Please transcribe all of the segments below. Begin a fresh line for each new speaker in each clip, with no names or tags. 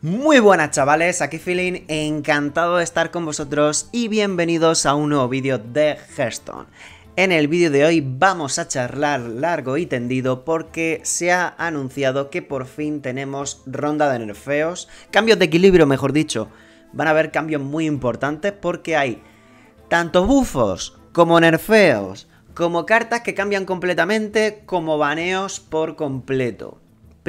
Muy buenas chavales, aquí Feeling, encantado de estar con vosotros y bienvenidos a un nuevo vídeo de Hearthstone. En el vídeo de hoy vamos a charlar largo y tendido porque se ha anunciado que por fin tenemos ronda de nerfeos, cambios de equilibrio mejor dicho. Van a haber cambios muy importantes porque hay tanto bufos como nerfeos, como cartas que cambian completamente, como baneos por completo.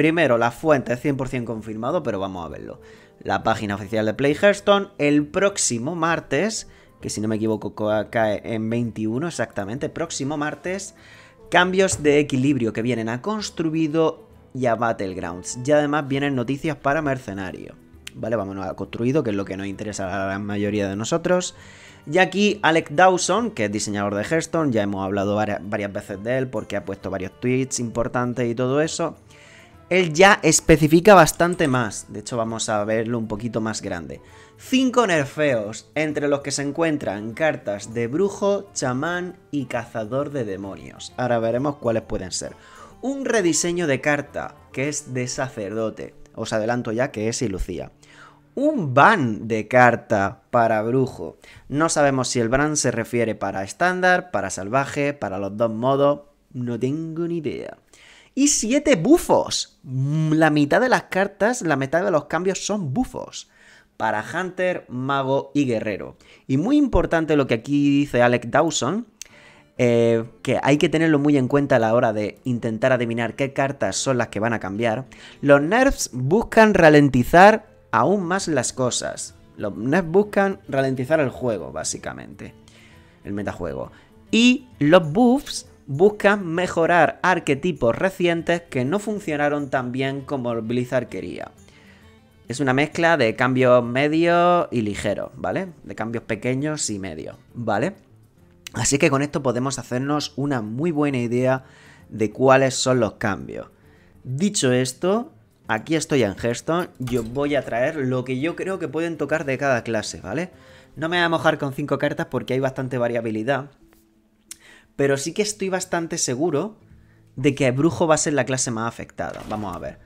Primero, la fuente es 100% confirmado, pero vamos a verlo. La página oficial de Play Hearthstone el próximo martes, que si no me equivoco cae en 21 exactamente, próximo martes, cambios de equilibrio que vienen a Construido y a Battlegrounds. Y además vienen noticias para Mercenario. Vale, vámonos a Construido, que es lo que nos interesa a la mayoría de nosotros. Y aquí Alec Dawson, que es diseñador de Hearthstone, ya hemos hablado varias veces de él porque ha puesto varios tweets importantes y todo eso él ya especifica bastante más. De hecho, vamos a verlo un poquito más grande. Cinco nerfeos, entre los que se encuentran cartas de brujo, chamán y cazador de demonios. Ahora veremos cuáles pueden ser. Un rediseño de carta, que es de sacerdote. Os adelanto ya que es Lucía. Un ban de carta para brujo. No sabemos si el ban se refiere para estándar, para salvaje, para los dos modos. No tengo ni idea y 7 bufos. Mm, la mitad de las cartas, la mitad de los cambios son bufos. Para Hunter, Mago y Guerrero. Y muy importante lo que aquí dice Alec Dawson, eh, que hay que tenerlo muy en cuenta a la hora de intentar adivinar qué cartas son las que van a cambiar. Los nerfs buscan ralentizar aún más las cosas. Los nerfs buscan ralentizar el juego, básicamente. El metajuego. Y los buffs buscan mejorar arquetipos recientes que no funcionaron tan bien como Blizzard quería. Es una mezcla de cambios medios y ligeros, ¿vale? De cambios pequeños y medios, ¿vale? Así que con esto podemos hacernos una muy buena idea de cuáles son los cambios. Dicho esto, aquí estoy en Hearthstone, yo voy a traer lo que yo creo que pueden tocar de cada clase, ¿vale? No me voy a mojar con 5 cartas porque hay bastante variabilidad, pero sí que estoy bastante seguro de que Brujo va a ser la clase más afectada. Vamos a ver.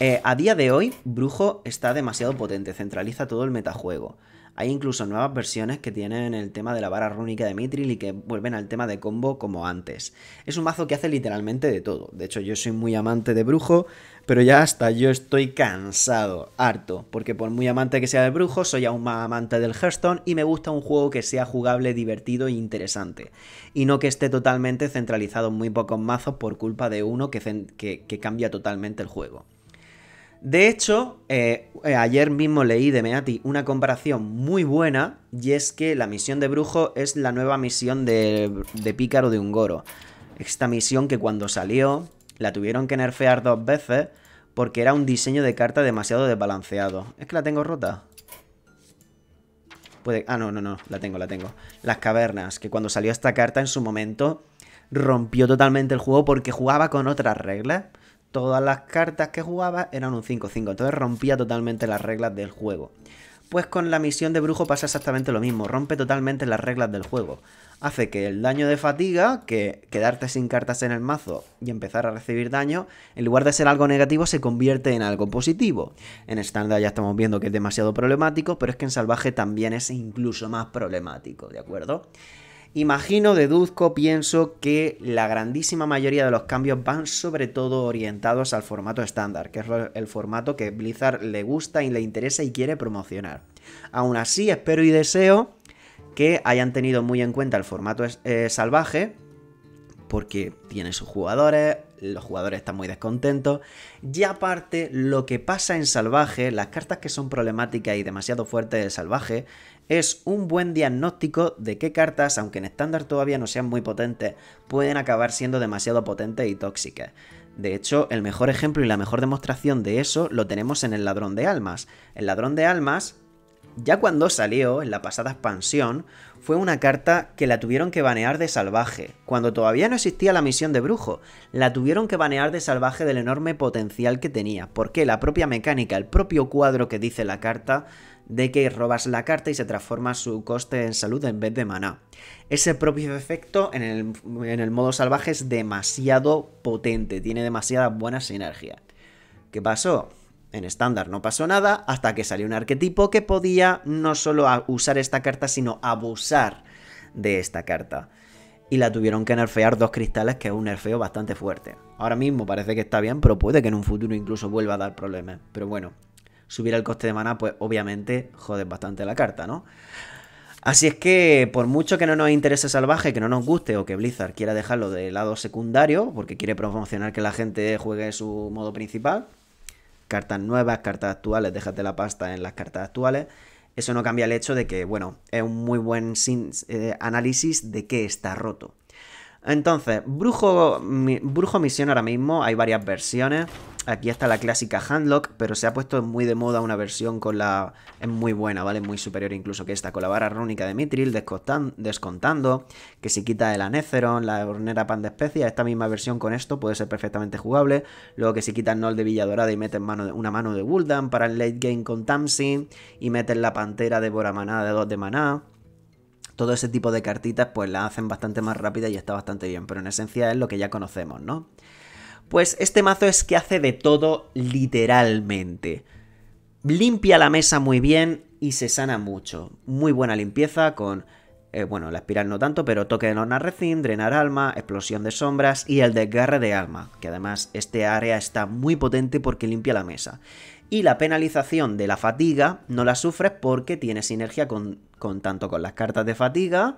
Eh, a día de hoy, Brujo está demasiado potente, centraliza todo el metajuego. Hay incluso nuevas versiones que tienen el tema de la vara rúnica de Mitril y que vuelven al tema de combo como antes. Es un mazo que hace literalmente de todo. De hecho, yo soy muy amante de brujo, pero ya hasta yo estoy cansado, harto, porque por muy amante que sea de brujo, soy aún más amante del Hearthstone y me gusta un juego que sea jugable, divertido e interesante, y no que esté totalmente centralizado en muy pocos mazos por culpa de uno que cambia totalmente el juego. De hecho, eh, eh, ayer mismo leí de Meati una comparación muy buena y es que la misión de brujo es la nueva misión de, pícaro de un goro. Esta misión que cuando salió la tuvieron que nerfear dos veces porque era un diseño de carta demasiado desbalanceado. ¿Es que la tengo rota? Puede... Ah, no, no, no, la tengo, la tengo. Las cavernas, que cuando salió esta carta en su momento rompió totalmente el juego porque jugaba con otras reglas todas las cartas que jugaba eran un 5-5, entonces rompía totalmente las reglas del juego. Pues con la misión de brujo pasa exactamente lo mismo, rompe totalmente las reglas del juego. Hace que el daño de fatiga, que quedarte sin cartas en el mazo y empezar a recibir daño, en lugar de ser algo negativo, se convierte en algo positivo. En estándar ya estamos viendo que es demasiado problemático, pero es que en salvaje también es incluso más problemático, ¿de acuerdo? Imagino, deduzco, pienso que la grandísima mayoría de los cambios van sobre todo orientados al formato estándar, que es el formato que Blizzard le gusta y le interesa y quiere promocionar. Aún así, espero y deseo que hayan tenido muy en cuenta el formato eh, salvaje, porque tiene sus jugadores, los jugadores están muy descontentos. Y aparte, lo que pasa en salvaje, las cartas que son problemáticas y demasiado fuertes de salvaje, es un buen diagnóstico de qué cartas, aunque en estándar todavía no sean muy potentes, pueden acabar siendo demasiado potentes y tóxicas. De hecho, el mejor ejemplo y la mejor demostración de eso lo tenemos en el Ladrón de Almas. El Ladrón de Almas, ya cuando salió en la pasada expansión, fue una carta que la tuvieron que banear de salvaje, cuando todavía no existía la misión de brujo. La tuvieron que banear de salvaje del enorme potencial que tenía, porque la propia mecánica, el propio cuadro que dice la carta, de que robas la carta y se transforma su coste en salud en vez de maná. Ese propio efecto en el, en el modo salvaje es demasiado potente, tiene demasiada buena sinergia. ¿Qué pasó? En estándar no pasó nada hasta que salió un arquetipo que podía no solo usar esta carta, sino abusar de esta carta. Y la tuvieron que nerfear dos cristales, que es un nerfeo bastante fuerte. Ahora mismo parece que está bien, pero puede que en un futuro incluso vuelva a dar problemas. Pero bueno, subir el coste de mana, pues obviamente jodes bastante la carta, ¿no? Así es que, por mucho que no nos interese salvaje, que no nos guste o que Blizzard quiera dejarlo de lado secundario, porque quiere promocionar que la gente juegue su modo principal, cartas nuevas, cartas actuales, déjate la pasta en las cartas actuales, eso no cambia el hecho de que, bueno, es un muy buen eh, análisis de que está roto. Entonces, Brujo, Brujo Misión ahora mismo, hay varias versiones. Aquí está la clásica Handlock, pero se ha puesto muy de moda una versión con la... Es muy buena, ¿vale? Muy superior incluso que esta, con la Vara rúnica de Mithril, descontando, que si quita el Anetheron, la hornera pan de especias, esta misma versión con esto puede ser perfectamente jugable. Luego que si quitan Nol de Villa Dorada y meten mano de, una mano de Wuldan para el late game con Tamsin, y meten la Pantera de Boramaná de 2 de maná todo ese tipo de cartitas pues la hacen bastante más rápida y está bastante bien, pero en esencia es lo que ya conocemos, ¿no? Pues este mazo es que hace de todo literalmente. Limpia la mesa muy bien y se sana mucho. Muy buena limpieza con, eh, bueno, la espiral no tanto, pero toque de lona recién, drenar alma, explosión de sombras y el desgarre de alma. Que además este área está muy potente porque limpia la mesa. Y la penalización de la fatiga no la sufres porque tiene sinergia con, con tanto con las cartas de fatiga,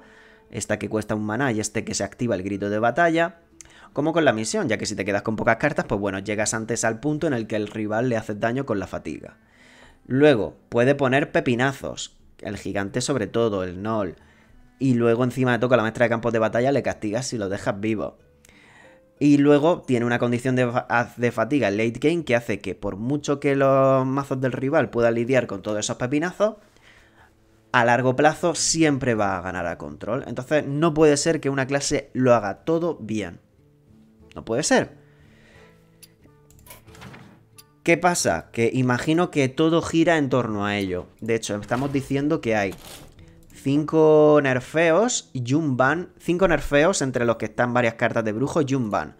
esta que cuesta un maná y este que se activa el grito de batalla como con la misión, ya que si te quedas con pocas cartas, pues bueno, llegas antes al punto en el que el rival le haces daño con la fatiga. Luego, puede poner pepinazos, el gigante sobre todo, el Nol. Y luego encima de toca la maestra de campos de batalla, le castigas si lo dejas vivo. Y luego tiene una condición de, fatiga late game que hace que por mucho que los mazos del rival puedan lidiar con todos esos pepinazos, a largo plazo siempre va a ganar a control. Entonces no puede ser que una clase lo haga todo bien. No puede ser. ¿Qué pasa? Que imagino que todo gira en torno a ello. De hecho, estamos diciendo que hay 5 nerfeos y un ban. Cinco nerfeos entre los que están varias cartas de brujo y un ban.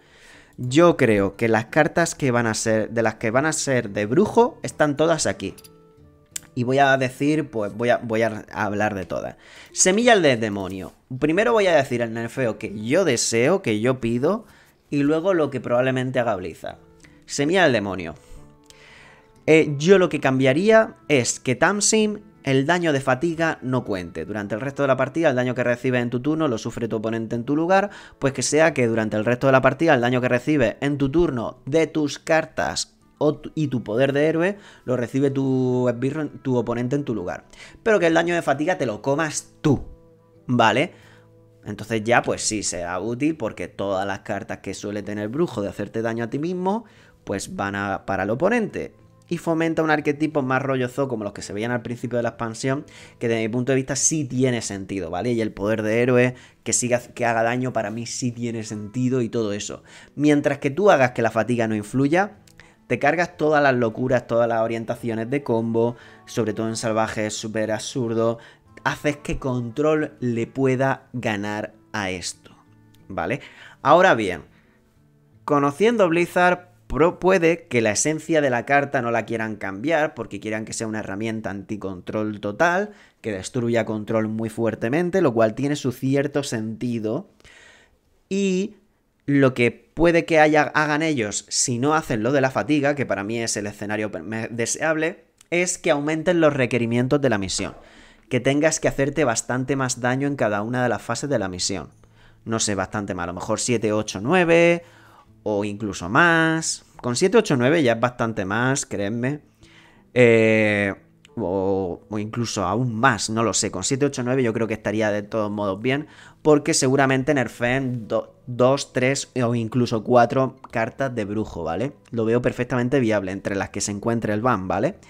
Yo creo que las cartas que van a ser, de las que van a ser de brujo, están todas aquí. Y voy a decir, pues voy a, voy a hablar de todas. Semilla del demonio. Primero voy a decir el nerfeo que yo deseo, que yo pido y luego lo que probablemente haga Blizzard. Semilla del demonio. Eh, yo lo que cambiaría es que Tamsim el daño de fatiga no cuente. Durante el resto de la partida, el daño que recibe en tu turno lo sufre tu oponente en tu lugar, pues que sea que durante el resto de la partida el daño que recibe en tu turno de tus cartas y tu poder de héroe lo recibe tu, tu oponente en tu lugar. Pero que el daño de fatiga te lo comas tú, ¿vale? Entonces ya pues sí sea útil porque todas las cartas que suele tener brujo de hacerte daño a ti mismo, pues van para el oponente. Y fomenta un arquetipo más rollozo como los que se veían al principio de la expansión, que desde mi punto de vista sí tiene sentido, ¿vale? Y el poder de héroe que, siga, que haga daño para mí sí tiene sentido y todo eso. Mientras que tú hagas que la fatiga no influya, te cargas todas las locuras, todas las orientaciones de combo, sobre todo en salvajes súper absurdo, haces que Control le pueda ganar a esto, ¿vale? Ahora bien, conociendo Blizzard, puede que la esencia de la carta no la quieran cambiar porque quieran que sea una herramienta anticontrol total, que destruya control muy fuertemente, lo cual tiene su cierto sentido. Y lo que puede que hagan ellos si no hacen lo de la fatiga, que para mí es el escenario deseable, es que aumenten los requerimientos de la misión que tengas que hacerte bastante más daño en cada una de las fases de la misión. No sé, bastante más, a lo mejor 7, 8, 9 o incluso más. Con 7, 8, 9 ya es bastante más, créeme. Eh, o, incluso aún más, no lo sé. Con 7, 8, 9 yo creo que estaría de todos modos bien, porque seguramente nerfeen 2, 3 o incluso 4 cartas de brujo, ¿vale? Lo veo perfectamente viable entre las que se encuentre el ban, ¿vale? vale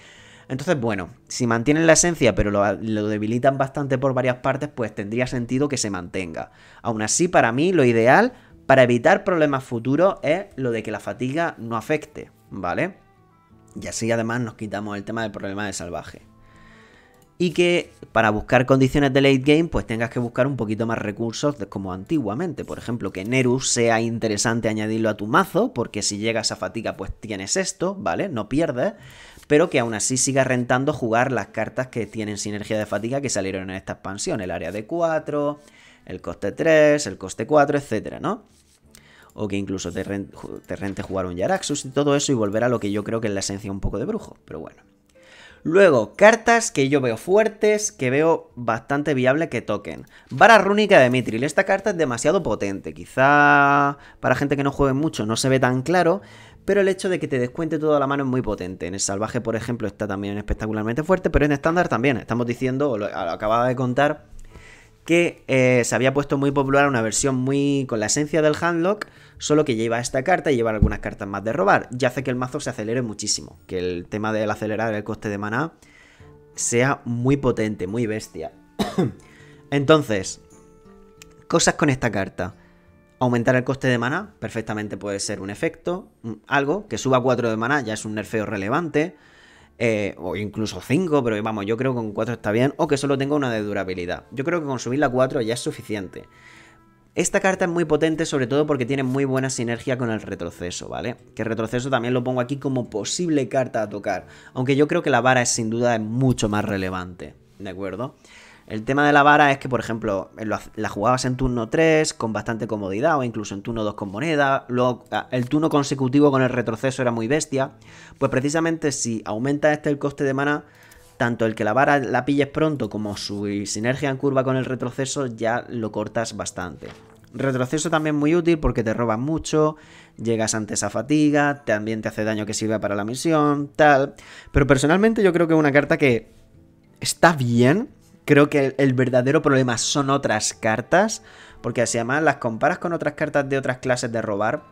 entonces, bueno, si mantienen la esencia pero lo, debilitan bastante por varias partes, pues tendría sentido que se mantenga. Aún así, para mí, lo ideal para evitar problemas futuros es lo de que la fatiga no afecte, ¿vale? Y así además nos quitamos el tema del problema de salvaje. Y que para buscar condiciones de late game, pues tengas que buscar un poquito más recursos como antiguamente. Por ejemplo, que Nerus sea interesante añadirlo a tu mazo, porque si llegas a fatiga, pues tienes esto, ¿vale? No pierdes pero que aún así siga rentando jugar las cartas que tienen sinergia de fatiga que salieron en esta expansión, el área de 4, el coste 3, el coste 4, etcétera, ¿no? O que incluso te, rente jugar un Yaraxus y todo eso y volver a lo que yo creo que es la esencia un poco de brujo, pero bueno. Luego, cartas que yo veo fuertes, que veo bastante viable que toquen. Vara rúnica de Mitril. Esta carta es demasiado potente. Quizá para gente que no juegue mucho no se ve tan claro, pero el hecho de que te descuente toda la mano es muy potente. En el salvaje, por ejemplo, está también espectacularmente fuerte, pero en estándar también. Estamos diciendo, lo, acababa de contar, que eh, se había puesto muy popular una versión muy con la esencia del handlock, solo que lleva esta carta y lleva algunas cartas más de robar, y hace que el mazo se acelere muchísimo, que el tema del acelerar el coste de maná sea muy potente, muy bestia. Entonces, cosas con esta carta. Aumentar el coste de mana, perfectamente puede ser un efecto, algo que suba 4 de mana ya es un nerfeo relevante, eh, o incluso 5, pero vamos, yo creo que con 4 está bien, o que solo tenga una de durabilidad. Yo creo que con la 4 ya es suficiente. Esta carta es muy potente, sobre todo porque tiene muy buena sinergia con el retroceso, ¿vale? Que retroceso también lo pongo aquí como posible carta a tocar, aunque yo creo que la vara es sin duda mucho más relevante, ¿de acuerdo? El tema de la vara es que, por ejemplo, la jugabas en turno 3 con bastante comodidad o incluso en turno 2 con moneda. Luego, el turno consecutivo con el retroceso era muy bestia. Pues precisamente si aumenta este el coste de mana, tanto el que la vara la pilles pronto como su sinergia en curva con el retroceso ya lo cortas bastante. Retroceso también muy útil porque te robas mucho, llegas antes a fatiga, también te hace daño que sirva para la misión, tal. Pero personalmente yo creo que es una carta que está bien, creo que el, verdadero problema son otras cartas, porque si además las comparas con otras cartas de otras clases de robar,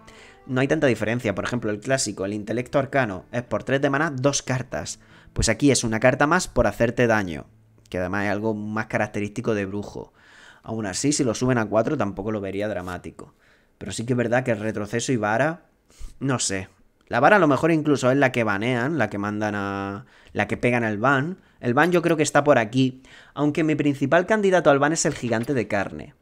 no hay tanta diferencia. Por ejemplo, el clásico, el intelecto arcano, es por 3 de maná, dos cartas. Pues aquí es una carta más por hacerte daño, que además es algo más característico de brujo. Aún así, si lo suben a 4 tampoco lo vería dramático. Pero sí que es verdad que el retroceso y vara, no sé. La vara a lo mejor incluso es la que banean, la que mandan a... la que pegan al ban. El ban yo creo que está por aquí aunque mi principal candidato al ban es el gigante de carne.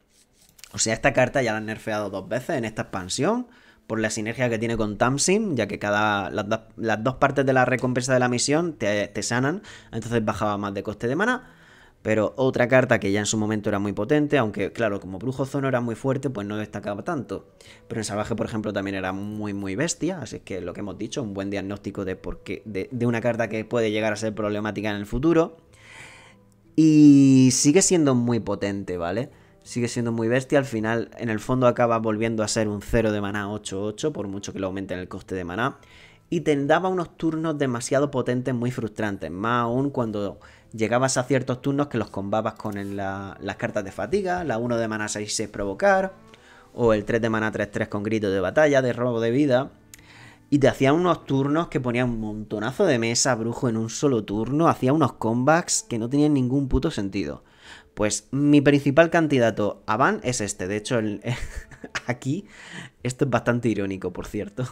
O sea, esta carta ya la han nerfeado dos veces en esta expansión, por la sinergia que tiene con Tamsin, ya que cada las, dos partes de la recompensa de la misión te, sanan, entonces bajaba más de coste de mana. Pero otra carta que ya en su momento era muy potente, aunque claro, como Brujo Zono era muy fuerte, pues no destacaba tanto. Pero en Salvaje, por ejemplo, también era muy, muy bestia, así que lo que hemos dicho, un buen diagnóstico de, por qué, de una carta que puede llegar a ser problemática en el futuro. Y sigue siendo muy potente, ¿vale? Sigue siendo muy bestia. Al final, en el fondo, acaba volviendo a ser un 0 de maná 8-8, por mucho que lo aumenten el coste de maná. Y te daba unos turnos demasiado potentes, muy frustrantes. Más aún cuando llegabas a ciertos turnos que los combabas con las cartas de fatiga, la 1 de maná 6-6 provocar, o el 3 de maná 3-3 con grito de batalla, de robo de vida. Y te hacía unos turnos que ponía un montonazo de mesa, brujo, en un solo turno. Hacía unos comebacks que no tenían ningún puto sentido. Pues mi principal candidato a ban es este. De hecho, aquí, esto es bastante irónico, por cierto.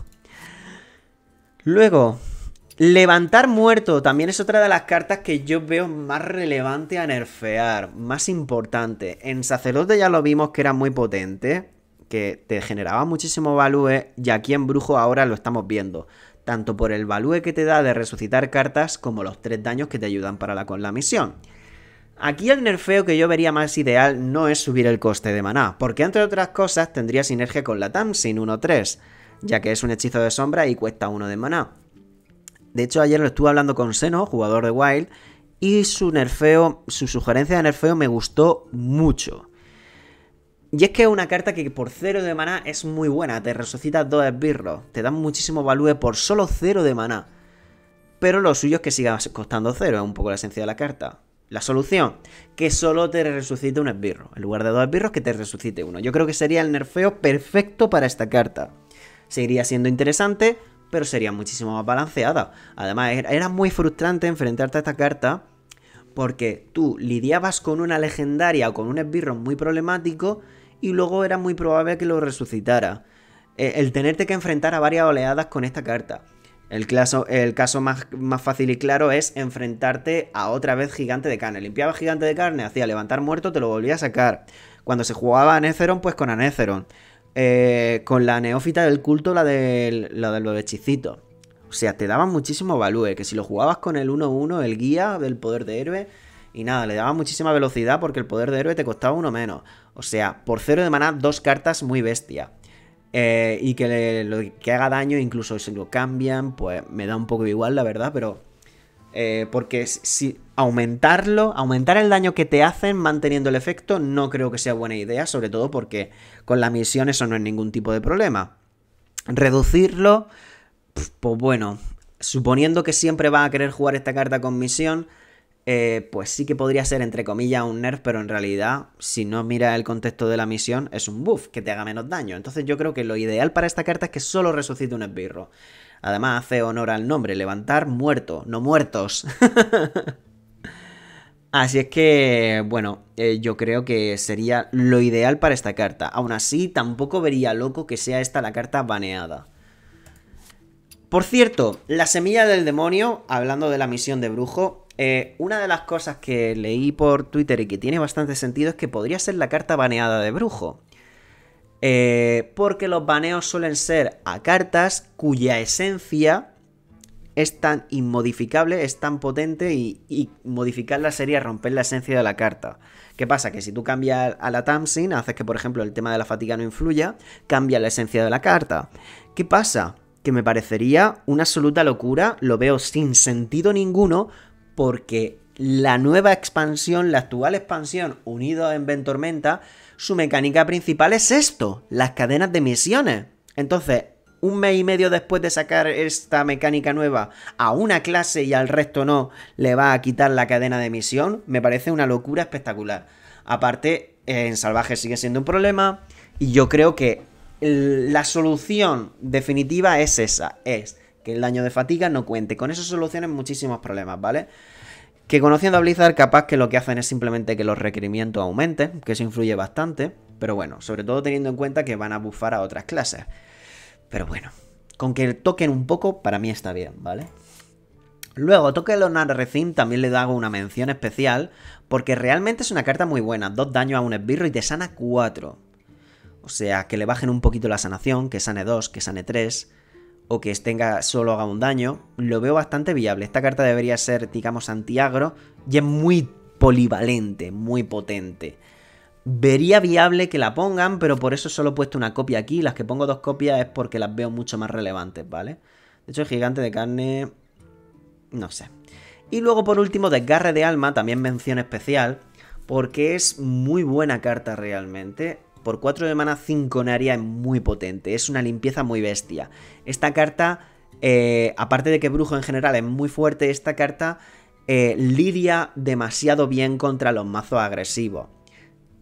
Luego, levantar muerto. También es otra de las cartas que yo veo más relevante a nerfear, más importante. En sacerdote ya lo vimos que era muy potente que te generaba muchísimo value y aquí en Brujo ahora lo estamos viendo. Tanto por el value que te da de resucitar cartas como los tres daños que te ayudan para la, con la misión. Aquí el nerfeo que yo vería más ideal no es subir el coste de maná, porque entre otras cosas tendría sinergia con la Tamsin 1-3, ya que es un hechizo de sombra y cuesta 1 de maná. De hecho ayer lo estuve hablando con Seno, jugador de Wild, y su nerfeo, su sugerencia de nerfeo me gustó mucho. Y es que es una carta que por 0 de maná es muy buena, te resucita dos esbirros, te dan muchísimo value por solo 0 de maná. Pero lo suyo es que siga costando 0, es un poco la esencia de la carta. La solución, que solo te resucite un esbirro, en lugar de dos esbirros que te resucite uno. Yo creo que sería el nerfeo perfecto para esta carta. Seguiría siendo interesante, pero sería muchísimo más balanceada. Además, era muy frustrante enfrentarte a esta carta porque tú lidiabas con una legendaria o con un esbirro muy problemático y luego era muy probable que lo resucitara. Eh, el tenerte que enfrentar a varias oleadas con esta carta. El caso, más, fácil y claro es enfrentarte a otra vez gigante de carne. Limpiaba gigante de carne, hacía levantar muerto, te lo volvía a sacar. Cuando se jugaba a pues con Anetheron. Eh, con la neófita del culto, la de la del o sea, te daban muchísimo value, que si lo jugabas con el 1-1, el guía del poder de héroe, y nada, le daba muchísima velocidad porque el poder de héroe te costaba uno menos. O sea, por cero de maná, dos cartas muy bestia. Eh, y que, lo, que haga daño, incluso si lo cambian, pues me da un poco igual, la verdad, pero... Eh, porque si aumentarlo, aumentar el daño que te hacen manteniendo el efecto, no creo que sea buena idea, sobre todo porque con la misión eso no es ningún tipo de problema. Reducirlo, pues, pues bueno, suponiendo que siempre va a querer jugar esta carta con misión, eh, pues sí que podría ser entre comillas un nerf, pero en realidad, si no mira el contexto de la misión, es un buff que te haga menos daño. Entonces yo creo que lo ideal para esta carta es que solo resucite un esbirro. Además hace honor al nombre, levantar muerto, no muertos. Así es que, bueno, eh, yo creo que sería lo ideal para esta carta. Aún así, tampoco vería loco que sea esta la carta baneada. Por cierto, la semilla del demonio, hablando de la misión de brujo, eh, una de las cosas que leí por Twitter y que tiene bastante sentido es que podría ser la carta baneada de brujo. Eh, porque los baneos suelen ser a cartas cuya esencia es tan inmodificable, es tan potente y, y, modificarla sería romper la esencia de la carta. ¿Qué pasa? Que si tú cambias a la Tamsin, haces que por ejemplo el tema de la fatiga no influya, cambia la esencia de la carta. ¿Qué pasa? que me parecería una absoluta locura, lo veo sin sentido ninguno, porque la nueva expansión, la actual expansión, unido en Ventormenta, su mecánica principal es esto, las cadenas de misiones. Entonces, un mes y medio después de sacar esta mecánica nueva, a una clase y al resto no, le va a quitar la cadena de misión, me parece una locura espectacular. Aparte, en salvaje sigue siendo un problema, y yo creo que la solución definitiva es esa, es que el daño de fatiga no cuente. Con eso soluciones muchísimos problemas, ¿vale? Que conociendo a Blizzard, capaz que lo que hacen es simplemente que los requerimientos aumenten, que eso influye bastante, pero bueno, sobre todo teniendo en cuenta que van a bufar a otras clases. Pero bueno, con que toquen un poco, para mí está bien, ¿vale? Luego, Toque de Lonar también le hago una mención especial, porque realmente es una carta muy buena. Dos daños a un esbirro y te sana cuatro. O sea, que le bajen un poquito la sanación, que sane 2, que sane 3, o que solo haga un daño, lo veo bastante viable. Esta carta debería ser, digamos, antiagro y es muy polivalente, muy potente. Vería viable que la pongan, pero por eso solo he puesto una copia aquí. Las que pongo dos copias es porque las veo mucho más relevantes, ¿vale? De hecho, el gigante de carne... No sé. Y luego, por último, desgarre de alma, también mención especial, porque es muy buena carta realmente. Por 4 de mana, 5 en área es muy potente. Es una limpieza muy bestia. Esta carta, eh, aparte de que Brujo en general es muy fuerte, esta carta eh, lidia demasiado bien contra los mazos agresivos.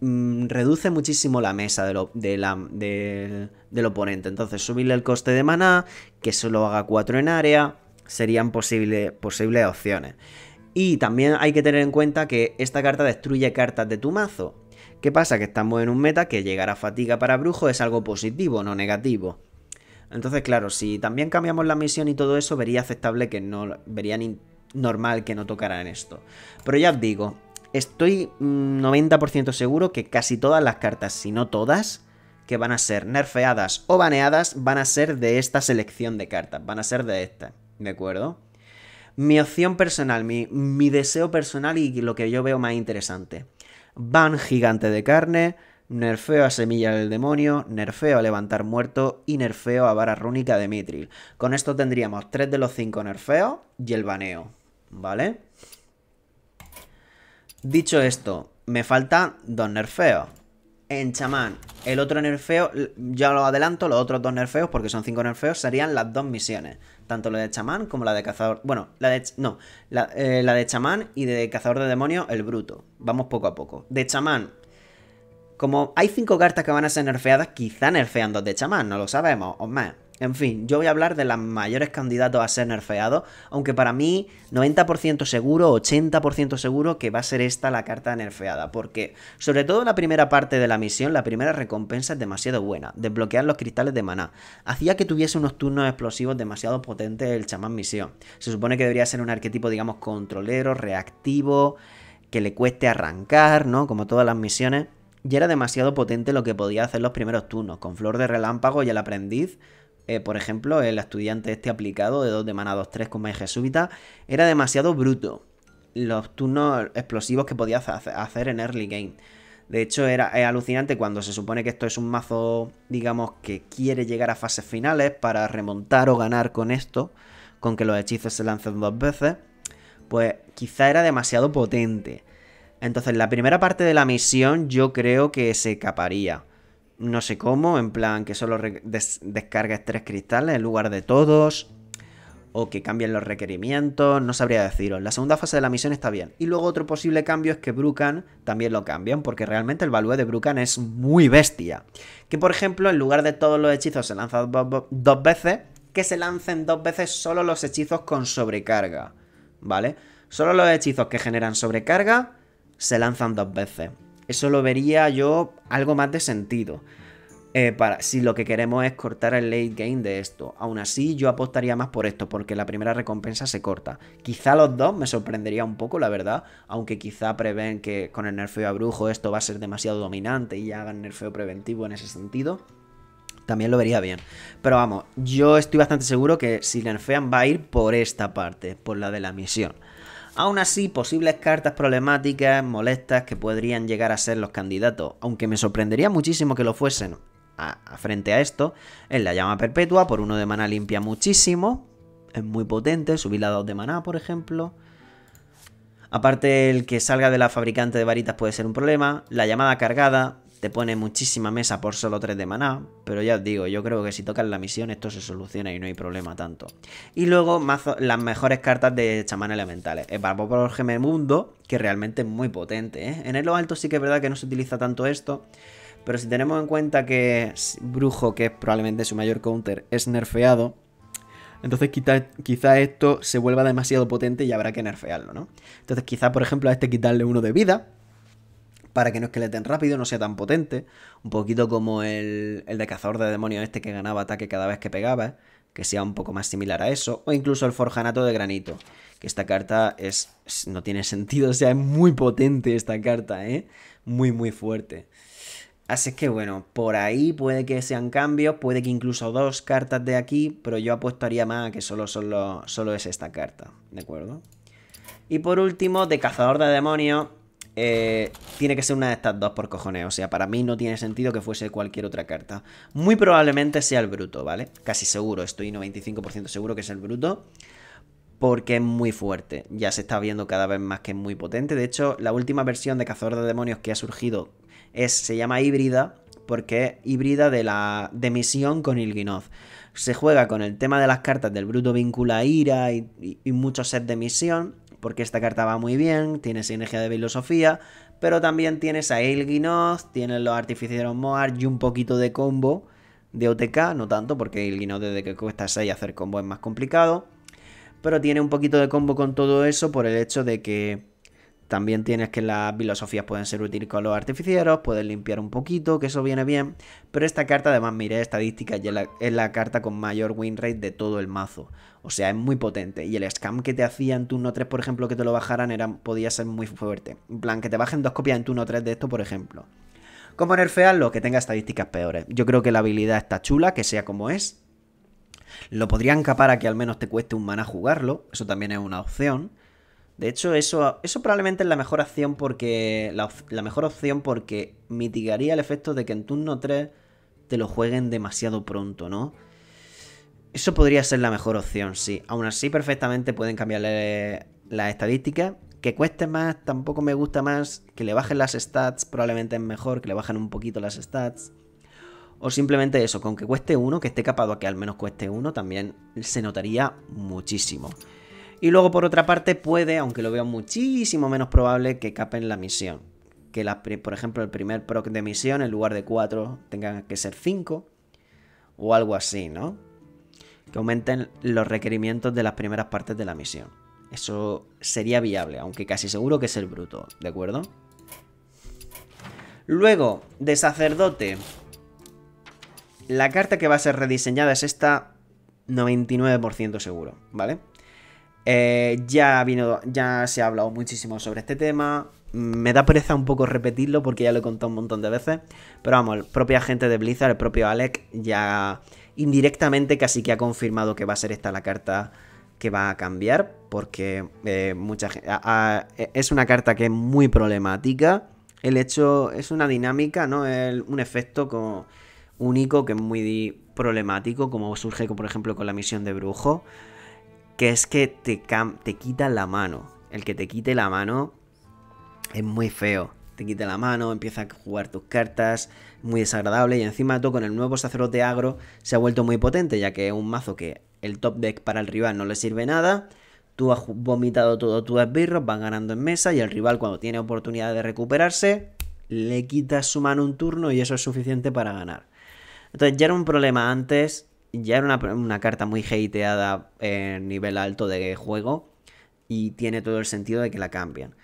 Mm, reduce muchísimo la mesa de lo, la, del oponente. Entonces, subirle el coste de maná, que solo haga 4 en área, serían posibles opciones. Y también hay que tener en cuenta que esta carta destruye cartas de tu mazo. ¿Qué pasa? Que estamos en un meta que llegar a fatiga para brujo es algo positivo, no negativo. Entonces, claro, si también cambiamos la misión y todo eso, vería aceptable que no. Vería normal que no tocaran esto. Pero ya os digo, estoy 90% mm, seguro que casi todas las cartas, si no todas, que van a ser nerfeadas o baneadas, van a ser de esta selección de cartas. Van a ser de esta, ¿de acuerdo? Mi opción personal, mi deseo personal y lo que yo veo más interesante ban gigante de carne, nerfeo a Semilla del Demonio, nerfeo a Levantar Muerto y nerfeo a Vara Rúnica de Mitril. Con esto tendríamos 3 de los 5 nerfeos y el baneo, ¿vale? Dicho esto, me falta dos nerfeos. En chamán, el otro nerfeo, ya lo adelanto, los otros dos nerfeos, porque son cinco nerfeos, serían las dos misiones. Tanto la de chamán como la de cazador... Bueno, la de... No, la, eh, de chamán y de cazador de demonios, el bruto. Vamos poco a poco. De chamán, como hay cinco cartas que van a ser nerfeadas, quizá nerfean dos de chamán, no lo sabemos, o más. En fin, yo voy a hablar de los mayores candidatos a ser nerfeados, aunque para mí 90% seguro, 80% seguro que va a ser esta la carta nerfeada, porque sobre todo en la primera parte de la misión, la primera recompensa es demasiado buena, desbloquear los cristales de maná, hacía que tuviese unos turnos explosivos demasiado potentes el chamán misión, se supone que debería ser un arquetipo digamos controlero, reactivo, que le cueste arrancar, ¿no? Como todas las misiones, y era demasiado potente lo que podía hacer los primeros turnos, con flor de relámpago y el aprendiz, eh, por ejemplo, el estudiante este aplicado de 2 de mana 2-3 con magia súbita era demasiado bruto. Los turnos explosivos que podías hacer en early game. De hecho, era, alucinante cuando se supone que esto es un mazo, digamos, que quiere llegar a fases finales para remontar o ganar con esto, con que los hechizos se lancen dos veces. Pues quizá era demasiado potente. Entonces, la primera parte de la misión yo creo que se escaparía no sé cómo, en plan que solo descargues tres cristales en lugar de todos, o que cambien los requerimientos, no sabría deciros. La segunda fase de la misión está bien. Y luego otro posible cambio es que Brucan también lo cambian, porque realmente el value de Brucan es muy bestia. Que por ejemplo, en lugar de todos los hechizos se lanzan dos veces, que se lancen dos veces solo los hechizos con sobrecarga, ¿vale? Solo los hechizos que generan sobrecarga se lanzan dos veces. Eso lo vería yo algo más de sentido. Eh, para, si lo que queremos es cortar el late game de esto. Aún así, yo apostaría más por esto, porque la primera recompensa se corta. Quizá los dos me sorprendería un poco, la verdad. Aunque quizá prevén que con el nerfeo a brujo esto va a ser demasiado dominante y ya hagan nerfeo preventivo en ese sentido. También lo vería bien. Pero vamos, yo estoy bastante seguro que si nerfean va a ir por esta parte, por la de la misión. Aún así, posibles cartas problemáticas, molestas, que podrían llegar a ser los candidatos, aunque me sorprendería muchísimo que lo fuesen. A, frente a esto, en la llama perpetua, por uno de maná limpia muchísimo, es muy potente, subirla la 2 de maná, por ejemplo. Aparte, el que salga de la fabricante de varitas puede ser un problema. La llamada cargada, te pone muchísima mesa por solo 3 de maná, pero ya os digo, yo creo que si tocas la misión esto se soluciona y no hay problema tanto. Y luego las mejores cartas de chamán elementales. El barbo por Gememundo, que realmente es muy potente. ¿eh? En el lo alto sí que es verdad que no se utiliza tanto esto, pero si tenemos en cuenta que Brujo, que es probablemente su mayor counter, es nerfeado, entonces quizá, quizá, esto se vuelva demasiado potente y habrá que nerfearlo, ¿no? Entonces quizá, por ejemplo, a este quitarle uno de vida para que no tan rápido, no sea tan potente. Un poquito como el, de cazador de demonios este que ganaba ataque cada vez que pegaba, que sea un poco más similar a eso. O incluso el forjanato de granito, que esta carta es no tiene sentido, o sea, es muy potente esta carta, ¿eh? Muy, muy fuerte. Así que bueno, por ahí puede que sean cambios, puede que incluso dos cartas de aquí, pero yo apostaría más a que solo, solo, solo es esta carta, ¿de acuerdo? Y por último, de Cazador de Demonios, eh, tiene que ser una de estas dos por cojones. O sea, para mí no tiene sentido que fuese cualquier otra carta. Muy probablemente sea el bruto, ¿vale? Casi seguro, estoy 95% seguro que es el bruto. Porque es muy fuerte. Ya se está viendo cada vez más que es muy potente. De hecho, la última versión de Cazador de Demonios que ha surgido es, se llama híbrida. Porque es híbrida de la de misión con Ilginoth. Se juega con el tema de las cartas del bruto vincula ira y, y muchos sets de misión porque esta carta va muy bien, tiene sinergia de filosofía, pero también tienes a Ilginoth, tienes los artificieros Moar y un poquito de combo de OTK, no tanto porque Ilginoth desde que cuesta 6 hacer combo es más complicado, pero tiene un poquito de combo con todo eso por el hecho de que también tienes que las filosofías pueden ser útiles con los artificieros, puedes limpiar un poquito, que eso viene bien. Pero esta carta, además, miré estadística, es la, carta con mayor win rate de todo el mazo. O sea, es muy potente. Y el scam que te hacía en turno 3, por ejemplo, que te lo bajaran, era, podía ser muy fuerte. En plan, que te bajen dos copias en turno 3 de esto, por ejemplo. ¿Cómo Lo Que tenga estadísticas peores. Yo creo que la habilidad está chula, que sea como es. Lo podrían capar a que al menos te cueste un mana jugarlo. Eso también es una opción. De hecho, eso, eso probablemente es la mejor acción porque. La, mejor opción porque mitigaría el efecto de que en turno 3 te lo jueguen demasiado pronto, ¿no? Eso podría ser la mejor opción, sí. Aún así, perfectamente pueden cambiarle las estadísticas. Que cueste más, tampoco me gusta más. Que le bajen las stats, probablemente es mejor. Que le bajen un poquito las stats. O simplemente eso, con que cueste uno, que esté capado a que al menos cueste uno, también se notaría muchísimo. Y luego, por otra parte, puede, aunque lo veo muchísimo menos probable, que capen la misión. Que, por ejemplo, el primer proc de misión, en lugar de 4, tengan que ser 5. O algo así, ¿no? Que aumenten los requerimientos de las primeras partes de la misión. Eso sería viable, aunque casi seguro que es el bruto, ¿de acuerdo? Luego, de sacerdote. La carta que va a ser rediseñada es esta 99% seguro, ¿vale? Eh, ya, vino, ya se ha hablado muchísimo sobre este tema. Me da pereza un poco repetirlo porque ya lo he contado un montón de veces. Pero vamos, el propio agente de Blizzard, el propio Alec, ya indirectamente casi que ha confirmado que va a ser esta la carta que va a cambiar. Porque eh, mucha es una carta que es muy problemática. El hecho es una dinámica, ¿no? un efecto como único que es muy problemático, como surge, por ejemplo, con la misión de brujo que es que te, te quitan la mano. El que te quite la mano es muy feo. Te quita la mano, empieza a jugar tus cartas, muy desagradable. Y encima tú con el nuevo sacerdote agro se ha vuelto muy potente, ya que es un mazo que el top deck para el rival no le sirve nada. Tú has vomitado todo tus esbirros, van ganando en mesa y el rival cuando tiene oportunidad de recuperarse, le quita su mano un turno y eso es suficiente para ganar. Entonces ya era un problema antes, ya era una, carta muy hateada en nivel alto de juego y tiene todo el sentido de que la cambien.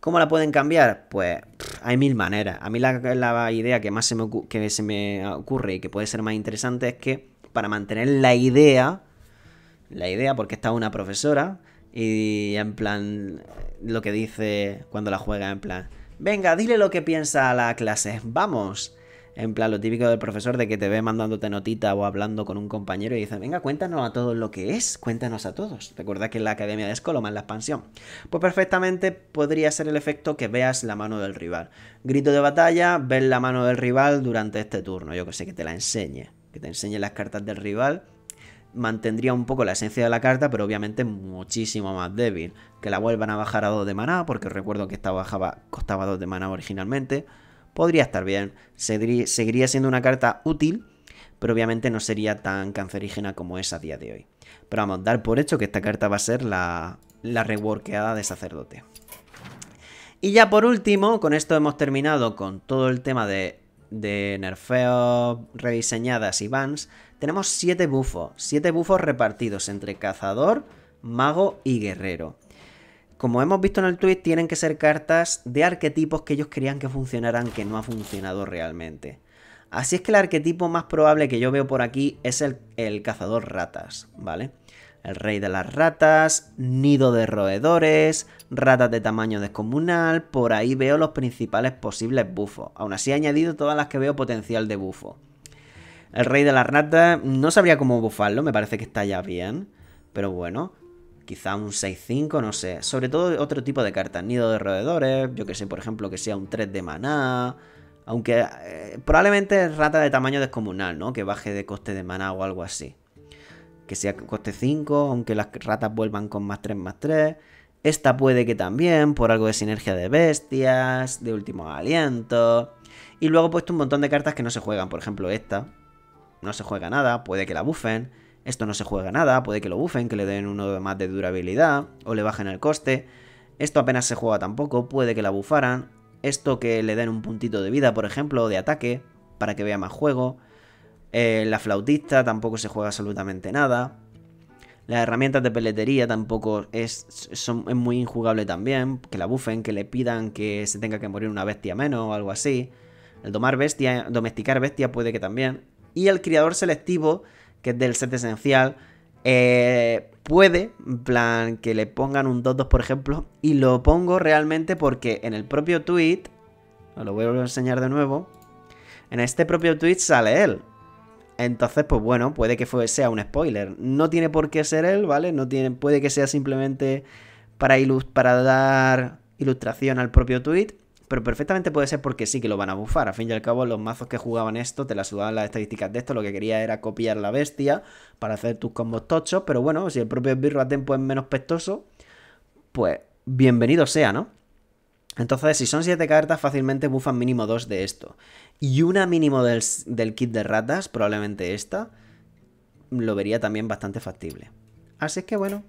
¿Cómo la pueden cambiar? Pues hay mil maneras. A mí la, la idea que más se me, se me ocurre y que puede ser más interesante es que para mantener la idea, la idea porque está una profesora y en plan lo que dice cuando la juega en plan, venga, dile lo que piensa la clase, vamos. En plan, lo típico del profesor de que te ve mandándote notita o hablando con un compañero y dice, venga, cuéntanos a todos lo que es, cuéntanos a todos. Recuerda que en la Academia de Escoloma, en la expansión. Pues perfectamente podría ser el efecto que veas la mano del rival. Grito de batalla, ver la mano del rival durante este turno. Yo que sé, que te la enseñe. Que te enseñe las cartas del rival mantendría un poco la esencia de la carta, pero obviamente muchísimo más débil. Que la vuelvan a bajar a 2 de maná, porque recuerdo que esta bajaba, costaba 2 de maná originalmente podría estar bien. Seguiría siendo una carta útil, pero obviamente no sería tan cancerígena como es a día de hoy. Pero vamos, dar por hecho que esta carta va a ser la, la de sacerdote. Y ya por último, con esto hemos terminado con todo el tema de, de nerfeos, rediseñadas y bans. Tenemos 7 bufos, 7 bufos repartidos entre cazador, mago y guerrero. Como hemos visto en el tweet, tienen que ser cartas de arquetipos que ellos querían que funcionaran, que no ha funcionado realmente. Así es que el arquetipo más probable que yo veo por aquí es el, cazador ratas, ¿vale? El rey de las ratas, nido de roedores, ratas de tamaño descomunal, por ahí veo los principales posibles bufos. Aún así he añadido todas las que veo potencial de bufo. El rey de las ratas, no sabría cómo bufarlo, me parece que está ya bien, pero bueno quizá un 6-5, no sé. Sobre todo otro tipo de cartas, nido de roedores, yo que sé, por ejemplo, que sea un 3 de maná. Aunque eh, probablemente rata de tamaño descomunal, ¿no? Que baje de coste de maná o algo así. Que sea coste 5, aunque las ratas vuelvan con más 3 más 3. Esta puede que también, por algo de sinergia de bestias, de últimos aliento Y luego he puesto un montón de cartas que no se juegan. Por ejemplo, esta. No se juega nada, puede que la buffen. Esto no se juega nada, puede que lo bufen, que le den uno más de durabilidad o le bajen el coste. Esto apenas se juega tampoco, puede que la bufaran. Esto que le den un puntito de vida, por ejemplo, de ataque, para que vea más juego. Eh, la flautista tampoco se juega absolutamente nada. Las herramientas de peletería tampoco es, son, es muy injugable también. Que la bufen, que le pidan que se tenga que morir una bestia menos o algo así. El domar bestia, domesticar bestia puede que también. Y el criador selectivo que es del set esencial, eh, puede, en plan, que le pongan un 2-2, por ejemplo, y lo pongo realmente porque en el propio tweet, lo voy a enseñar de nuevo, en este propio tweet sale él. Entonces, pues bueno, puede que sea un spoiler. No tiene por qué ser él, ¿vale? No tiene, puede que sea simplemente para, para dar ilustración al propio tweet pero perfectamente puede ser porque sí que lo van a bufar. A fin y al cabo, los mazos que jugaban esto, te la sudaban las estadísticas de esto, lo que quería era copiar la bestia para hacer tus combos tochos, pero bueno, si el propio birro a tiempo pues, es menos pestoso, pues bienvenido sea, ¿no? Entonces, si son 7 cartas, fácilmente bufan mínimo 2 de esto. Y una mínimo del, del kit de ratas, probablemente esta, lo vería también bastante factible. Así que bueno,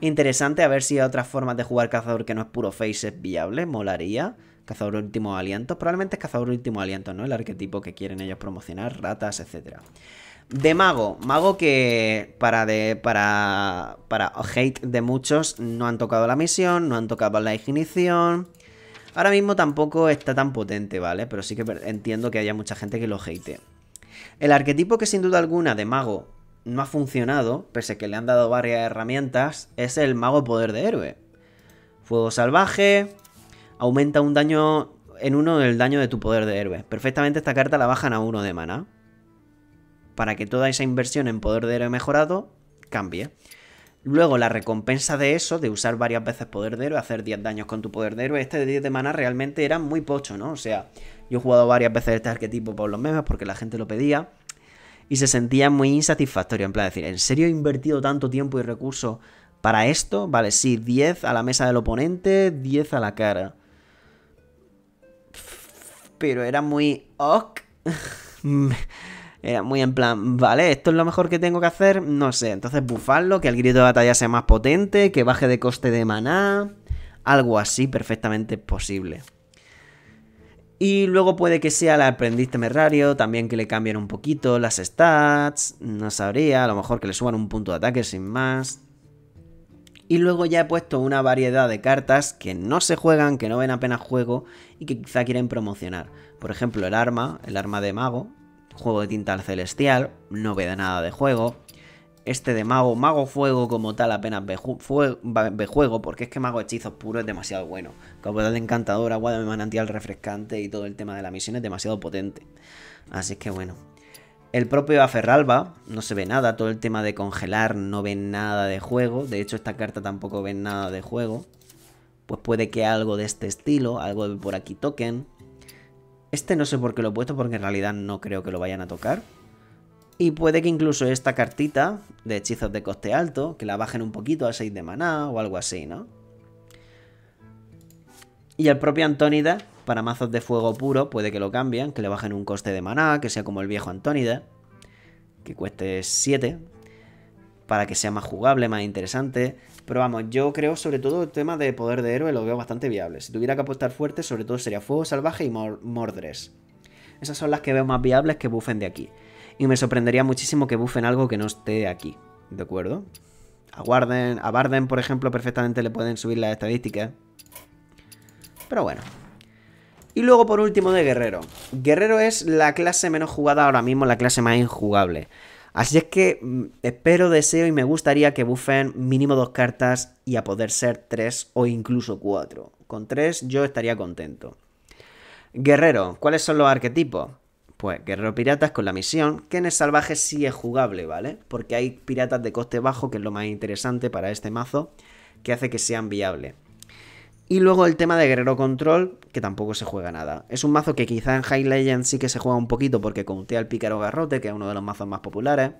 Interesante, a ver si hay otras formas de jugar cazador que no es puro face es viable, molaría. Cazador Último Aliento. Probablemente es Cazador Último Aliento, ¿no? El arquetipo que quieren ellos promocionar, ratas, etc De mago, mago que para de para para hate de muchos no han tocado la misión, no han tocado la ignición. Ahora mismo tampoco está tan potente, ¿vale? Pero sí que entiendo que haya mucha gente que lo hate. El arquetipo que sin duda alguna de mago no ha funcionado, pese a que le han dado varias herramientas, es el mago poder de héroe. Fuego salvaje, aumenta un daño en uno del daño de tu poder de héroe. Perfectamente esta carta la bajan a uno de mana. Para que toda esa inversión en poder de héroe mejorado cambie. Luego la recompensa de eso, de usar varias veces poder de héroe, hacer 10 daños con tu poder de héroe, este de 10 de mana realmente era muy pocho, ¿no? O sea, yo he jugado varias veces este arquetipo por los memes porque la gente lo pedía y se sentía muy insatisfactorio. En plan, decir, ¿en serio he invertido tanto tiempo y recursos para esto? Vale, sí, 10 a la mesa del oponente, 10 a la cara. Pero era muy... Ok. era muy en plan, vale, esto es lo mejor que tengo que hacer, no sé. Entonces bufarlo, que el grito de batalla sea más potente, que baje de coste de maná. Algo así perfectamente posible. Y luego puede que sea la aprendiz temerario, también que le cambien un poquito las stats, no sabría, a lo mejor que le suban un punto de ataque sin más. Y luego ya he puesto una variedad de cartas que no se juegan, que no ven apenas juego y que quizá quieren promocionar. Por ejemplo, el arma, el arma de mago, juego de tinta al celestial, no ve nada de juego, este de mago, mago fuego como tal, apenas ve, juego, porque es que mago hechizos puro es demasiado bueno. como de encantador, agua de manantial refrescante y todo el tema de la misión es demasiado potente. Así que bueno. El propio Aferralba, no se ve nada, todo el tema de congelar no ven nada de juego. De hecho, esta carta tampoco ven nada de juego. Pues puede que algo de este estilo, algo de por aquí toquen. Este no sé por qué lo he puesto, porque en realidad no creo que lo vayan a tocar. Y puede que incluso esta cartita de hechizos de coste alto, que la bajen un poquito a 6 de maná o algo así, ¿no? Y el propio Antónida, para mazos de fuego puro, puede que lo cambien, que le bajen un coste de maná, que sea como el viejo Antónida, que cueste 7, para que sea más jugable, más interesante. Pero vamos, yo creo sobre todo el tema de poder de héroe lo veo bastante viable. Si tuviera que apostar fuerte, sobre todo sería Fuego Salvaje y Mordres. Esas son las que veo más viables que bufen de aquí. Y me sorprendería muchísimo que bufen algo que no esté aquí, ¿de acuerdo? A, Warden, a Barden, por ejemplo, perfectamente le pueden subir las estadísticas. Pero bueno. Y luego, por último, de Guerrero. Guerrero es la clase menos jugada ahora mismo, la clase más injugable. Así es que mm, espero, deseo y me gustaría que buffen mínimo dos cartas y a poder ser tres o incluso cuatro. Con tres yo estaría contento. Guerrero, ¿cuáles son los arquetipos? Pues Guerrero Piratas con la misión, que en el salvaje sí es jugable, ¿vale? Porque hay piratas de coste bajo, que es lo más interesante para este mazo, que hace que sean viables. Y luego el tema de Guerrero Control, que tampoco se juega nada. Es un mazo que quizá en High Legend sí que se juega un poquito porque contea el Pícaro Garrote, que es uno de los mazos más populares.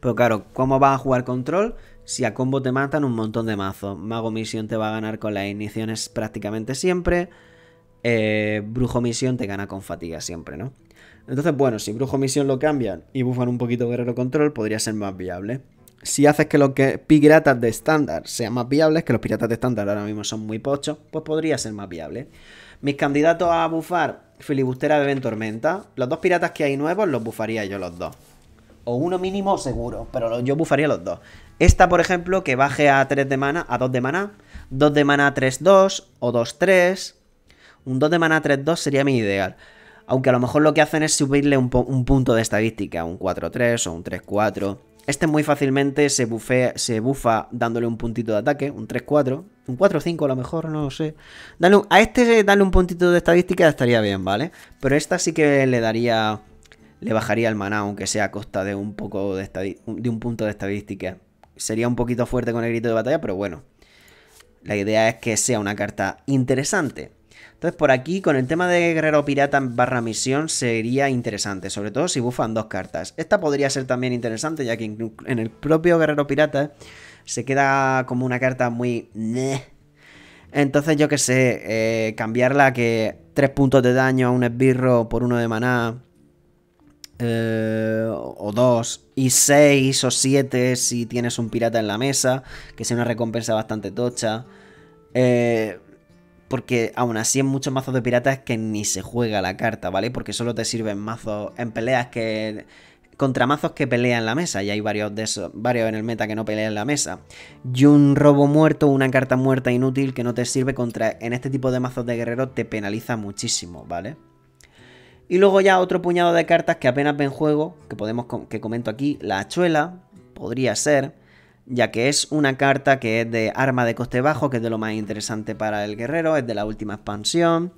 Pero claro, ¿cómo vas a jugar Control si a combo te matan un montón de mazos? Mago misión te va a ganar con las igniciones prácticamente siempre. Eh, Brujo Misión te gana con fatiga siempre, ¿no? Entonces, bueno, si Brujo Misión lo cambian y bufan un poquito Guerrero Control, podría ser más viable. Si haces que los que piratas de estándar sean más viables, que los piratas de estándar ahora mismo son muy pochos, pues podría ser más viable. Mis candidatos a bufar, Filibustera, de Tormenta. Los dos piratas que hay nuevos los bufaría yo los dos. O uno mínimo seguro, pero yo bufaría los dos. Esta, por ejemplo, que baje a 3 de mana, a 2 de mana, 2 de mana 3-2 o 2-3, un 2 de mana 3-2 sería mi ideal. Aunque a lo mejor lo que hacen es subirle un, punto de estadística, un 4-3 o un 3-4. Este muy fácilmente se, se bufa dándole un puntito de ataque, un 3-4, un 4-5 a lo mejor, no lo sé. a este darle un puntito de estadística estaría bien, ¿vale? Pero esta sí que le daría, le bajaría el maná, aunque sea a costa de un poco de, de un punto de estadística. Sería un poquito fuerte con el grito de batalla, pero bueno. La idea es que sea una carta interesante. Entonces, por aquí, con el tema de guerrero pirata barra misión, sería interesante, sobre todo si bufan dos cartas. Esta podría ser también interesante, ya que en el propio guerrero pirata se queda como una carta muy... Entonces, yo que sé, eh, cambiarla que Tres puntos de daño a un esbirro por uno de maná, eh, o dos y seis o siete si tienes un pirata en la mesa, que sea una recompensa bastante tocha. Eh, porque aún así en muchos mazos de piratas que ni se juega la carta, ¿vale? Porque solo te sirven mazos en peleas que contra mazos que pelean la mesa, y hay varios de esos, varios en el meta que no pelean la mesa. Y un robo muerto, una carta muerta inútil que no te sirve contra en este tipo de mazos de guerrero te penaliza muchísimo, ¿vale? Y luego ya otro puñado de cartas que apenas ven juego, que podemos que comento aquí, la hachuela podría ser ya que es una carta que es de arma de coste bajo, que es de lo más interesante para el guerrero, es de la última expansión.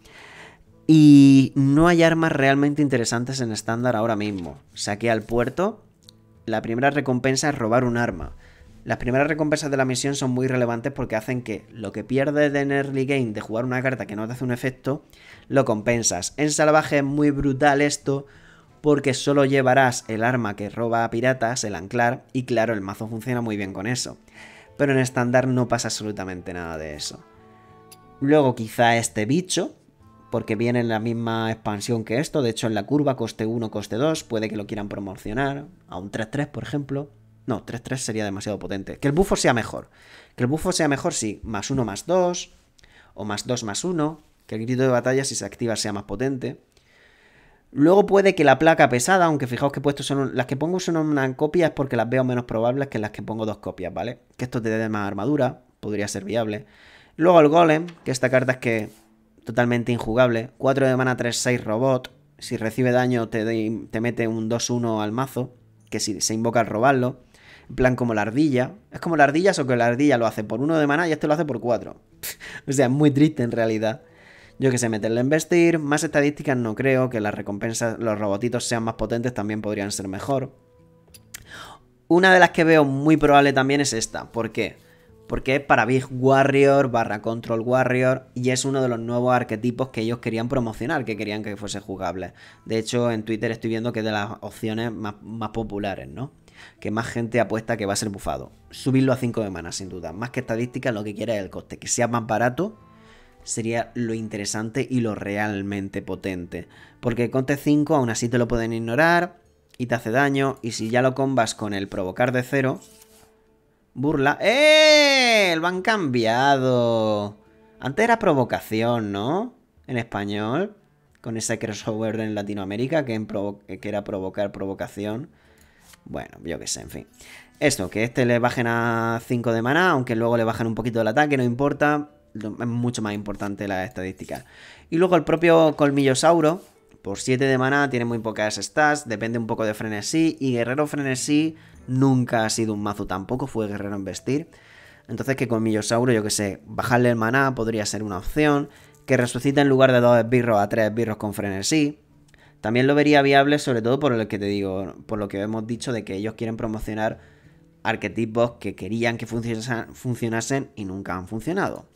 Y no hay armas realmente interesantes en estándar ahora mismo. Saqué al puerto. La primera recompensa es robar un arma. Las primeras recompensas de la misión son muy relevantes porque hacen que lo que pierdes en early game de jugar una carta que no te hace un efecto, lo compensas. En salvaje es muy brutal esto porque solo llevarás el arma que roba a piratas, el anclar, y claro, el mazo funciona muy bien con eso. Pero en estándar no pasa absolutamente nada de eso. Luego quizá este bicho, porque viene en la misma expansión que esto, de hecho en la curva coste 1, coste 2, puede que lo quieran promocionar, a un 3-3 por ejemplo. No, 3-3 sería demasiado potente. Que el bufo sea mejor. Que el bufo sea mejor, sí, más 1 más 2, o más 2 más 1, que el grito de batalla si se activa sea más potente. Luego puede que la placa pesada, aunque fijaos que son las que pongo son una copia es porque las veo menos probables que las que pongo dos copias, ¿vale? Que esto te dé más armadura, podría ser viable. Luego el golem, que esta carta es que totalmente injugable. 4 de mana, 3, 6 robot. Si recibe daño te, te mete un 2-1 al mazo, que si se invoca al robarlo. En plan como la ardilla. Es como la ardilla, o que la ardilla lo hace por 1 de mana y este lo hace por 4. o sea, es muy triste en realidad. Yo que sé, meterle a investir, más estadísticas no creo, que las recompensas, los robotitos sean más potentes también podrían ser mejor. Una de las que veo muy probable también es esta, ¿por qué? Porque es para Big Warrior barra Control Warrior y es uno de los nuevos arquetipos que ellos querían promocionar, que querían que fuese jugable. De hecho, en Twitter estoy viendo que es de las opciones más, populares, ¿no? que más gente apuesta que va a ser bufado. Subirlo a 5 de sin duda. Más que estadísticas, lo que quiere es el coste. Que sea más barato sería lo interesante y lo realmente potente. Porque Conte 5 aún así te lo pueden ignorar y te hace daño. Y si ya lo combas con el provocar de cero, burla. ¡Eh! Lo han cambiado. Antes era provocación, ¿no? En español. Con ese crossover en Latinoamérica que, eh, que era provocar provocación. Bueno, yo qué sé, en fin. Esto, que este le bajen a 5 de mana. aunque luego le bajen un poquito el ataque, no importa es mucho más importante la estadística Y luego el propio Colmillosauro, por 7 de maná, tiene muy pocas stats, depende un poco de Frenesí. Y Guerrero Frenesí nunca ha sido un mazo, tampoco fue Guerrero en vestir. Entonces que Colmillosauro, yo que sé, bajarle el maná podría ser una opción. Que resucita en lugar de dos esbirros a tres esbirros con Frenesí. También lo vería viable, sobre todo por lo que te digo, por lo que hemos dicho de que ellos quieren promocionar arquetipos que querían que funcionasen y nunca han funcionado.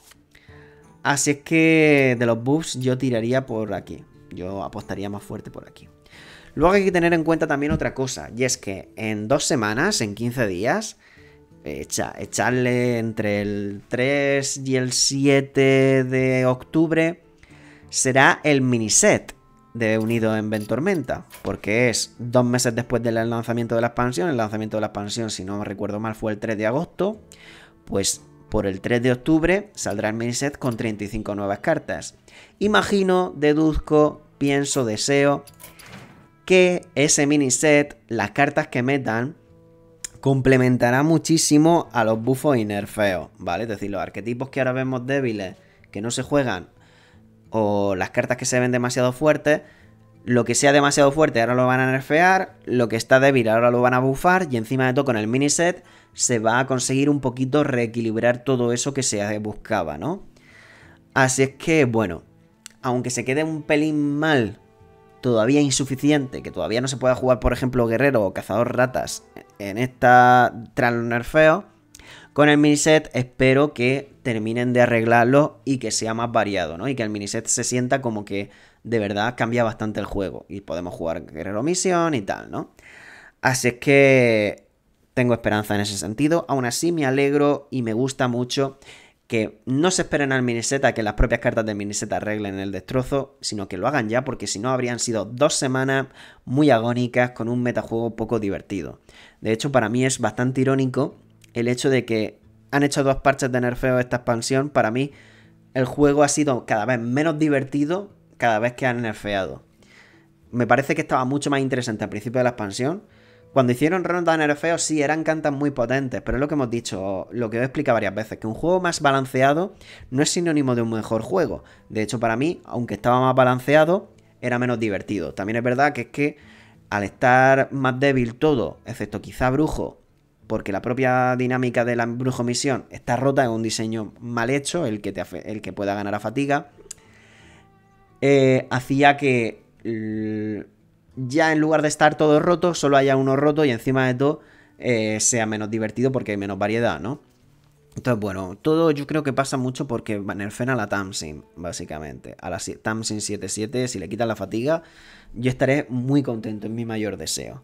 Así es que de los buffs yo tiraría por aquí. Yo apostaría más fuerte por aquí. Luego hay que tener en cuenta también otra cosa, y es que en dos semanas, en 15 días, echarle entre el 3 y el 7 de octubre será el mini set de Unido en Ventormenta, porque es dos meses después del lanzamiento de la expansión, el lanzamiento de la expansión, si no recuerdo mal, fue el 3 de agosto, pues por el 3 de octubre saldrá el miniset con 35 nuevas cartas. Imagino, deduzco, pienso, deseo que ese miniset, las cartas que metan, complementará muchísimo a los buffos y nerfeos, ¿vale? Es decir, los arquetipos que ahora vemos débiles, que no se juegan, o las cartas que se ven demasiado fuertes, lo que sea demasiado fuerte ahora lo van a nerfear, lo que está débil ahora lo van a buffar y encima de todo con el set se va a conseguir un poquito reequilibrar todo eso que se buscaba, ¿no? Así es que, bueno, aunque se quede un pelín mal, todavía insuficiente, que todavía no se pueda jugar, por ejemplo, guerrero o cazador ratas en esta tras nerfeo, con el set espero que terminen de arreglarlo y que sea más variado, ¿no? Y que el set se sienta como que de verdad cambia bastante el juego. Y podemos jugar Guerrero Misión y tal, ¿no? Así es que tengo esperanza en ese sentido. Aún así me alegro y me gusta mucho que no se esperen al miniseta que las propias cartas del miniseta arreglen el destrozo, sino que lo hagan ya, porque si no habrían sido dos semanas muy agónicas con un metajuego poco divertido. De hecho, para mí es bastante irónico el hecho de que han hecho dos parches de nerfeo esta expansión. Para mí, el juego ha sido cada vez menos divertido cada vez que han nerfeado. Me parece que estaba mucho más interesante al principio de la expansión. Cuando hicieron rondas de nerfeos, sí, eran cantas muy potentes, pero es lo que hemos dicho, lo que he explicado varias veces, que un juego más balanceado no es sinónimo de un mejor juego. De hecho, para mí, aunque estaba más balanceado, era menos divertido. También es verdad que es que al estar más débil todo, excepto quizá brujo, porque la propia dinámica de la brujo misión está rota, en un diseño mal hecho, el que, te, el que pueda ganar a fatiga. Eh, hacía que mm, ya en lugar de estar todo roto, solo haya uno roto y encima de todo eh, sea menos divertido porque hay menos variedad, ¿no? Entonces, bueno, todo yo creo que pasa mucho porque Nerfena a la Tamsin, básicamente. A la Tamsin 77, si le quitan la fatiga, yo estaré muy contento, es mi mayor deseo.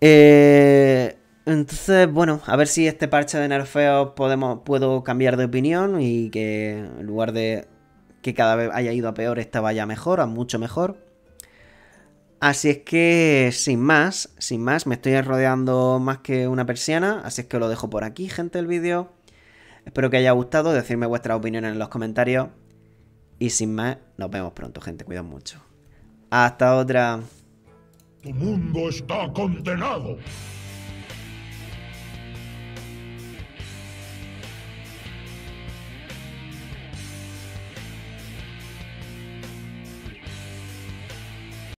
Eh, entonces, bueno, a ver si este parche de nerfeos podemos, puedo cambiar de opinión y que en lugar de que cada vez haya ido a peor, esta ya mejor, a mucho mejor. Así es que, sin más, sin más, me estoy rodeando más que una persiana, así es que lo dejo por aquí, gente, el vídeo. Espero que haya gustado, decirme vuestras opiniones en los comentarios. Y sin más, nos vemos pronto, gente, Cuidado mucho. Hasta otra. Tu mundo está condenado.